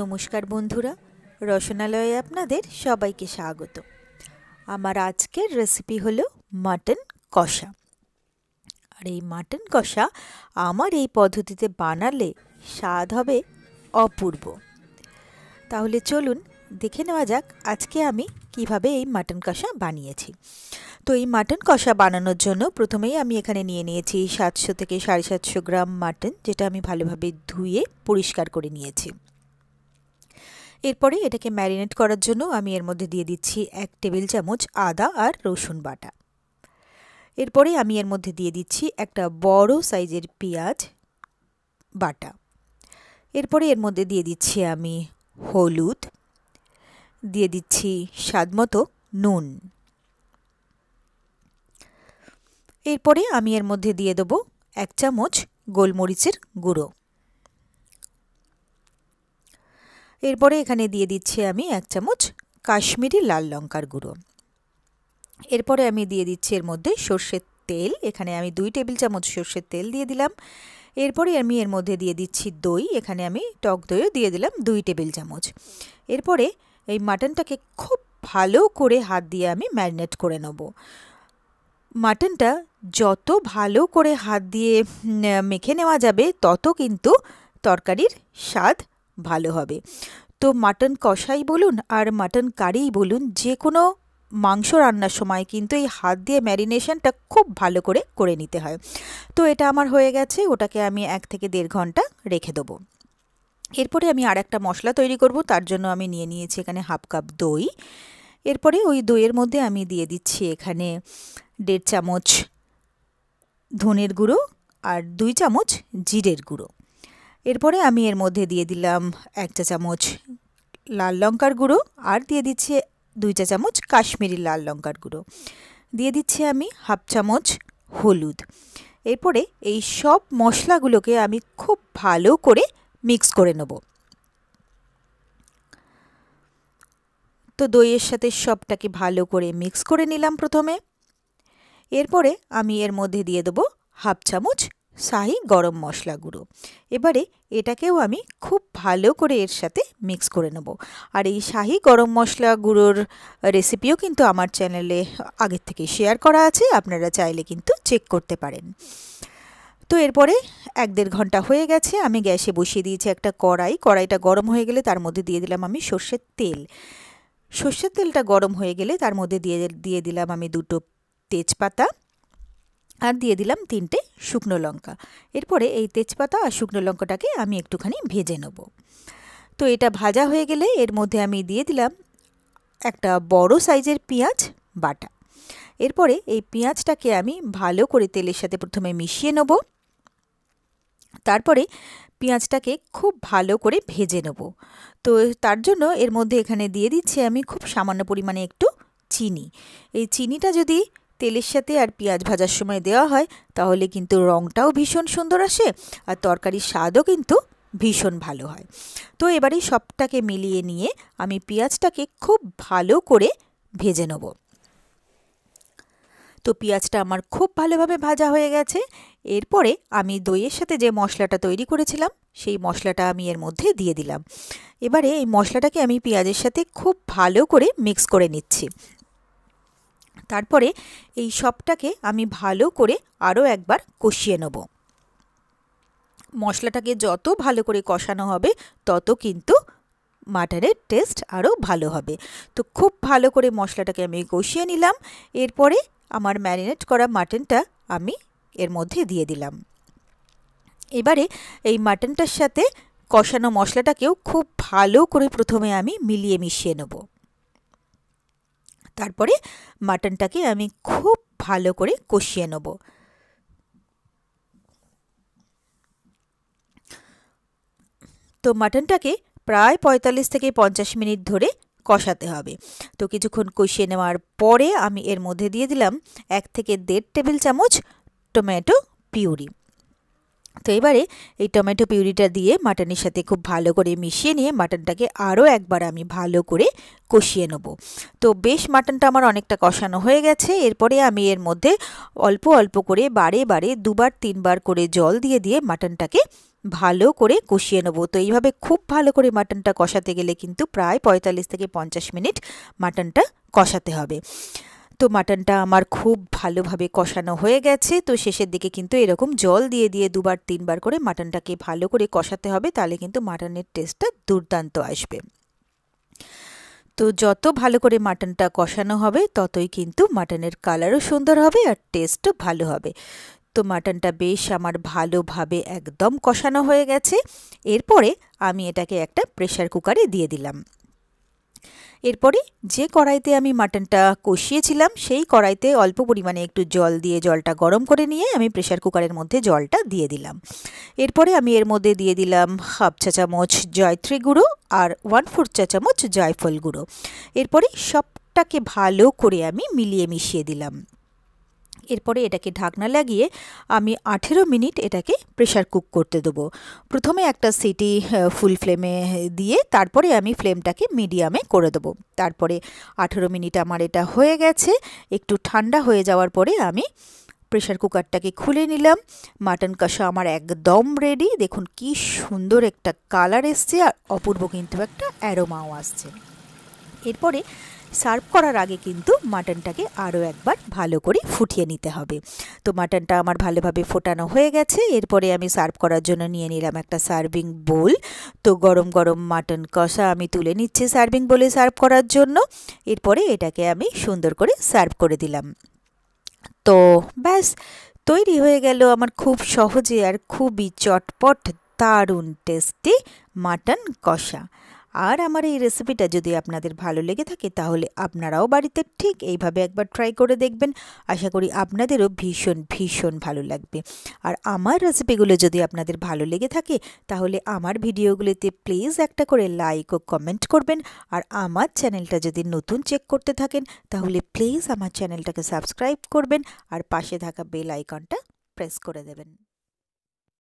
নমস্কার বন্ধুরা রসনালয়ে আপনাদের সবাইকে স্বাগত আমার আজকের রেসিপি হলো মাটন কষা আর এই মাটন কষা আমার এই পদ্ধতিতে বানালে স্বাদ হবে অপূর্ব তাহলে চলুন দেখে নেওয়া যাক আজকে আমি কিভাবে এই মাটন কষা বানিয়েছি তো এই মাটন কষা বানানোর জন্য প্রথমেই আমি এখানে নিয়ে নিয়েছি সাতশো থেকে সাড়ে সাতশো গ্রাম মাটন যেটা আমি ভালোভাবে ধুয়ে পরিষ্কার করে নিয়েছি এরপরে এটাকে ম্যারিনেট করার জন্য আমি এর মধ্যে দিয়ে দিচ্ছি এক টেবিল চামচ আদা আর রসুন বাটা এরপরে আমি এর মধ্যে দিয়ে দিচ্ছি একটা বড় সাইজের পেঁয়াজ বাটা এরপরে এর মধ্যে দিয়ে দিচ্ছি আমি হলুদ দিয়ে দিচ্ছি স্বাদমতো নুন এরপরে আমি এর মধ্যে দিয়ে দেবো এক চামচ গোলমরিচের গুঁড়ো এরপরে এখানে দিয়ে দিচ্ছি আমি এক চামচ কাশ্মীরি লাল লঙ্কার গুঁড়ো এরপরে আমি দিয়ে দিচ্ছি এর মধ্যে সর্ষের তেল এখানে আমি দুই টেবিল চামচ সর্ষের তেল দিয়ে দিলাম এরপরে আমি এর মধ্যে দিয়ে দিচ্ছি দই এখানে আমি টক দইও দিয়ে দিলাম দুই টেবিল চামচ এরপরে এই মাটনটাকে খুব ভালো করে হাত দিয়ে আমি ম্যারিনেট করে নেব মাটনটা যত ভালো করে হাত দিয়ে মেখে নেওয়া যাবে তত কিন্তু তরকারির স্বাদ ভালো হবে তো মাটন কষাই বলুন আর মাটন কারিই বলুন যে কোনো মাংস রান্নার সময় কিন্তু এই হাত দিয়ে ম্যারিনেশনটা খুব ভালো করে করে নিতে হয় তো এটা আমার হয়ে গেছে ওটাকে আমি এক থেকে দেড় ঘন্টা রেখে দেবো এরপরে আমি আর একটা মশলা তৈরি করব তার জন্য আমি নিয়ে নিয়েছি এখানে হাফ কাপ দই এরপরে ওই দইয়ের মধ্যে আমি দিয়ে দিচ্ছি এখানে দেড় চামচ ধনের গুঁড়ো আর দুই চামচ জিরের গুঁড়ো এরপরে আমি এর মধ্যে দিয়ে দিলাম এক চা চামচ লাল লঙ্কার গুঁড়ো আর দিয়ে দিচ্ছে দুই চা চামচ কাশ্মীরি লাল লঙ্কার গুঁড়ো দিয়ে দিচ্ছি আমি হাফ চামচ হলুদ এরপরে এই সব মশলাগুলোকে আমি খুব ভালো করে মিক্স করে নেব তো দইয়ের সাথে সবটাকে ভালো করে মিক্স করে নিলাম প্রথমে এরপরে আমি এর মধ্যে দিয়ে দেবো হাফ চামচ শাহি গরম মশলা গুঁড়ো এবারে এটাকেও আমি খুব ভালো করে এর সাথে মিক্স করে নেব আর এই শাহি গরম মশলা গুঁড়োর রেসিপিও কিন্তু আমার চ্যানেলে আগের থেকে শেয়ার করা আছে আপনারা চাইলে কিন্তু চেক করতে পারেন তো এরপরে এক দেড় ঘন্টা হয়ে গেছে আমি গ্যাসে বসিয়ে দিয়েছি একটা কড়াই কড়াইটা গরম হয়ে গেলে তার মধ্যে দিয়ে দিলাম আমি সর্ষের তেল সর্ষের তেলটা গরম হয়ে গেলে তার মধ্যে দিয়ে দিয়ে দিলাম আমি দুটো তেজপাতা আর দিয়ে দিলাম তিনটে শুকনো লঙ্কা এরপরে এই তেজপাতা আর শুকনো লঙ্কাটাকে আমি একটুখানি ভেজে নেব তো এটা ভাজা হয়ে গেলে এর মধ্যে আমি দিয়ে দিলাম একটা বড় সাইজের পেঁয়াজ বাটা এরপরে এই পেঁয়াজটাকে আমি ভালো করে তেলের সাথে প্রথমে মিশিয়ে নেব তারপরে পেঁয়াজটাকে খুব ভালো করে ভেজে নেব তো তার জন্য এর মধ্যে এখানে দিয়ে দিচ্ছি আমি খুব সামান্য পরিমাণে একটু চিনি এই চিনিটা যদি তেলের সাথে আর পেঁয়াজ ভাজার সময় দেওয়া হয় তাহলে কিন্তু রঙটাও ভীষণ সুন্দর আসে আর তরকারির স্বাদও কিন্তু ভীষণ ভালো হয় তো এবারে সবটাকে মিলিয়ে নিয়ে আমি পেঁয়াজটাকে খুব ভালো করে ভেজে নেব তো পেঁয়াজটা আমার খুব ভালোভাবে ভাজা হয়ে গেছে এরপরে আমি দইয়ের সাথে যে মশলাটা তৈরি করেছিলাম সেই মশলাটা আমি এর মধ্যে দিয়ে দিলাম এবারে এই মশলাটাকে আমি পেঁয়াজের সাথে খুব ভালো করে মিক্স করে নিচ্ছি তারপরে এই সবটাকে আমি ভালো করে আরও একবার কষিয়ে নেব মশলাটাকে যত ভালো করে কষানো হবে তত কিন্তু মাটারের টেস্ট আরও ভালো হবে তো খুব ভালো করে মশলাটাকে আমি কষিয়ে নিলাম এরপরে আমার ম্যারিনেট করা মাটনটা আমি এর মধ্যে দিয়ে দিলাম এবারে এই মাটনটার সাথে কষানো মশলাটাকেও খুব ভালো করে প্রথমে আমি মিলিয়ে মিশিয়ে নেবো তারপরে মাটনটাকে আমি খুব ভালো করে কষিয়ে নেব তো মাটনটাকে প্রায় পঁয়তাল্লিশ থেকে পঞ্চাশ মিনিট ধরে কষাতে হবে তো কিছুক্ষণ কষিয়ে নেওয়ার পরে আমি এর মধ্যে দিয়ে দিলাম এক থেকে দেড় টেবিল চামচ টমেটো পিউরি তো এবারে এই টমেটো পিউরিটা দিয়ে মাটনের সাথে খুব ভালো করে মিশিয়ে নিয়ে মাটনটাকে আরও একবার আমি ভালো করে কষিয়ে নেব তো বেশ মাটনটা আমার অনেকটা কষানো হয়ে গেছে এরপরে আমি এর মধ্যে অল্প অল্প করে বারে বারে দুবার তিনবার করে জল দিয়ে দিয়ে মাটনটাকে ভালো করে কষিয়ে নেবো তো এইভাবে খুব ভালো করে মাটনটা কষাতে গেলে কিন্তু প্রায় পঁয়তাল্লিশ থেকে পঞ্চাশ মিনিট মাটনটা কষাতে হবে তো মাটনটা আমার খুব ভালোভাবে কষানো হয়ে গেছে তো শেষের দিকে কিন্তু এরকম জল দিয়ে দিয়ে দুবার তিনবার করে মাটনটাকে ভালো করে কষাতে হবে তাহলে কিন্তু মাটনের টেস্টটা দুর্দান্ত আসবে তো যত ভালো করে মাটনটা কষানো হবে ততই কিন্তু মাটনের কালারও সুন্দর হবে আর টেস্টও ভালো হবে তো মাটনটা বেশ আমার ভালোভাবে একদম কষানো হয়ে গেছে এরপরে আমি এটাকে একটা প্রেশার কুকারে দিয়ে দিলাম এরপরে যে কড়াইতে আমি মাটনটা কষিয়েছিলাম সেই কড়াইতে অল্প পরিমাণে একটু জল দিয়ে জলটা গরম করে নিয়ে আমি প্রেশার কুকারের মধ্যে জলটা দিয়ে দিলাম এরপরে আমি এর মধ্যে দিয়ে দিলাম হাফ চা চামচ জয়ত্রী গুঁড়ো আর ওয়ান ফোর চা চামচ জয়ফল গুঁড়ো এরপরে সবটাকে ভালো করে আমি মিলিয়ে মিশিয়ে দিলাম এরপরে এটাকে ঢাকনা লাগিয়ে আমি আঠেরো মিনিট এটাকে প্রেশার কুক করতে দেবো প্রথমে একটা সিটি ফুল ফ্লেমে দিয়ে তারপরে আমি ফ্লেমটাকে মিডিয়ামে করে দেবো তারপরে আঠেরো মিনিট আমার এটা হয়ে গেছে একটু ঠান্ডা হয়ে যাওয়ার পরে আমি প্রেশার কুকারটাকে খুলে নিলাম মাটন কষা আমার একদম রেডি দেখুন কি সুন্দর একটা কালার এসছে আর অপূর্ব কিন্তু একটা অ্যারোমাও আসছে এরপরে সার্ভ করার আগে কিন্তু মাটনটাকে আরও একবার ভালো করে ফুটিয়ে নিতে হবে তো মাটনটা আমার ভালোভাবে ফোটানো হয়ে গেছে এরপরে আমি সার্ভ করার জন্য নিয়ে নিলাম একটা সার্ভিং বোল তো গরম গরম মাটন কষা আমি তুলে নিচ্ছি সার্ভিং বোলে সার্ভ করার জন্য এরপরে এটাকে আমি সুন্দর করে সার্ভ করে দিলাম তো ব্যাস তৈরি হয়ে গেল আমার খুব সহজে আর খুবই চটপট দারুণ টেস্টি মাটন কষা আর আমার এই রেসিপিটা যদি আপনাদের ভালো লেগে থাকে তাহলে আপনারাও বাড়িতে ঠিক এইভাবে একবার ট্রাই করে দেখবেন আশা করি আপনাদেরও ভীষণ ভীষণ ভালো লাগবে আর আমার রেসিপিগুলো যদি আপনাদের ভালো লেগে থাকে তাহলে আমার ভিডিওগুলিতে প্লিজ একটা করে লাইক ও কমেন্ট করবেন আর আমার চ্যানেলটা যদি নতুন চেক করতে থাকেন তাহলে প্লিজ আমার চ্যানেলটাকে সাবস্ক্রাইব করবেন আর পাশে থাকা বেল আইকনটা প্রেস করে দেবেন